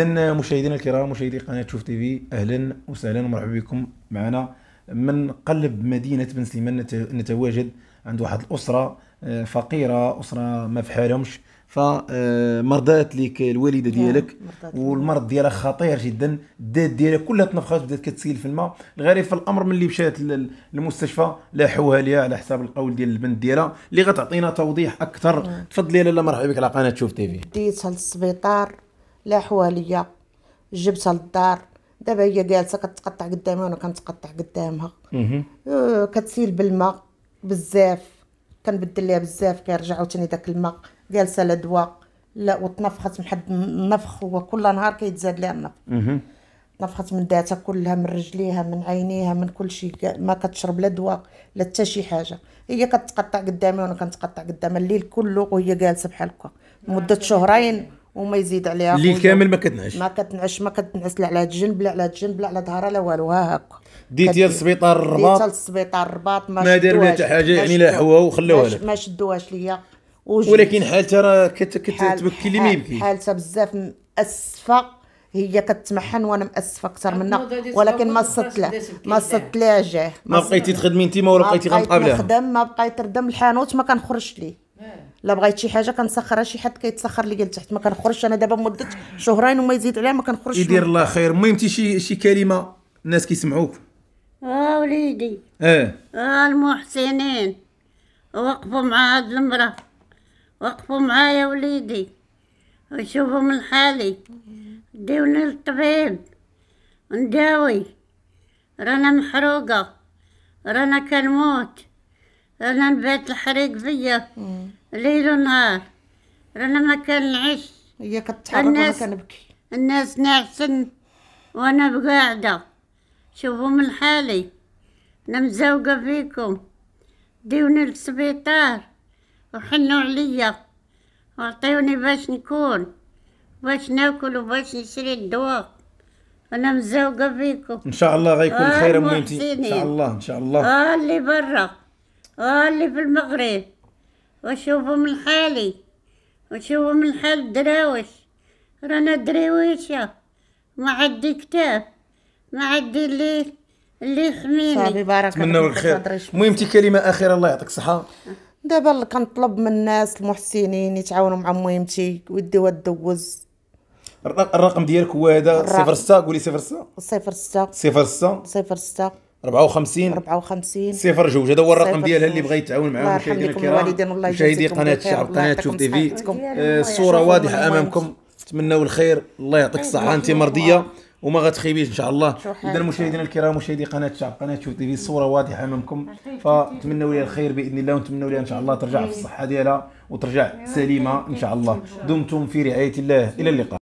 اذا مشاهدينا الكرام مشاهدي قناه شوف تي في اهلا وسهلا ومرحبا بكم معنا من قلب مدينه بن سليمان نتواجد عند واحد الاسره آه، فقيره اسره ما في حالهمش فمرضات آه، لك الوالده آه، ديالك والمرض ديالها خطير جدا الدات ديالها كلها تنفخات بدات كتسيل في الماء الغريب في الامر ملي مشات للمستشفى لاحوها ليها على حساب القول ديال البنت ديالها اللي غتعطينا توضيح اكثر تفضلي لاله مرحبا بك على قناه شوف تي في ديتها للسبيطار لا حواليا جبتها للدار دابا هي جالسه كتقطع قدامي وانا كنتقطع قدامها آه، كتسيل بالماء بزاف كنبدل ليها بزاف كيرجع عاوتاني داك الماء جالسه لا دواء لا وتنفخت من حد النفخ هو كل نهار كيتزاد ليها النفخ نفخت من ذاتها كلها من رجليها من عينيها من كل شيء ما كتشرب لا دواء لا حتى شي حاجه هي كتقطع قدامي وانا كنتقطع قدامها الليل كله وهي جالسه بحال هكا مده آه، شهرين وما يزيد عليها الليل كامل ما كتنعش ما كتنعش ما كتنعس لا على هاد الجنب لا على هاد الجنب لا على ظهرها لا والو ها هكا ديتيها للسبيطار الرباط ديتيها للسبيطار الرباط ما, ما لها حتى حاجه يعني لا حواها وخلوها لها ما شدوهاش ليا ولكن حالتها راه كتبكي اللي ما يبكي حالتها بزاف مأسفه هي كتمحن وانا مأسفه اكثر منها ولكن ما صدت لها ما صدت لها جاه ما بقيتي تخدمي انت ما بقيتي بقيتي غنبقى بقيت نخدم ما بقيت نردم الحانوت ما كنخرجش ليه لا بغيت شي حاجه كنسخرها شي حد كيتسخر لي لتحت ما كنخرجش انا دابا مده شهرين وما يزيد عليها ما كنخرجش يدير الله خير المهم شي شي كلمه الناس كيسمعوك اه وليدي اه اه المحسنين وقفوا مع هاد المراه وقفوا معايا وليدي وشوفوا من حالي ديوني للطبيب نداوي رانا محروقه رانا كنموت أنا نبات الحريق فيا ليل ونهار رانا ما كان نعيش هي كتحرك وأنا كنبكي الناس ناعسن وأنا بقاعدة شوفوا من حالي أنا مزوقة فيكم ديوني للسبيطار وحنوا عليا وعطيوني باش نكون باش ناكل وباش نشري الدواء انا مزوقه فيكم ان شاء الله غيكون آه، خير امي ان شاء الله ان شاء الله اه اللي برا اللي في المغرب وشوفوا من حالي وشوفوا من حال الدراوش رانا دراويشة ما عندي كتاب ما عندي اللي اللي يحميني صافي بارك الله المهم كلمه اخيره الله يعطيك الصحه دابا كنطلب من الناس المحسنين يتعاونوا مع مهمتي ويديوها الدوز الرقم ديالك هو هذا ستة قولي ستة صفر ستة صفر ستة 54 54 صفر جوج هذا هو الرقم ديالها اللي بغيت يتعاون معاهم مشاهدينا الكرام مشاهدي قناه الشعب قناه شوف تي في آه، الصوره واضحه امامكم نتمناو الخير الله يعطيك الصحه انت مرضيه وما غتخيبيش ان شاء الله اذا مشاهدينا الكرام مشاهدي قناه الشعب قناه شوف تي في الصوره واضحه امامكم فتمنوا لها الخير باذن الله ونتمنوا لها ان شاء الله ترجع في الصحه ديالها وترجع سليمه ان شاء الله دمتم في رعايه الله الى اللقاء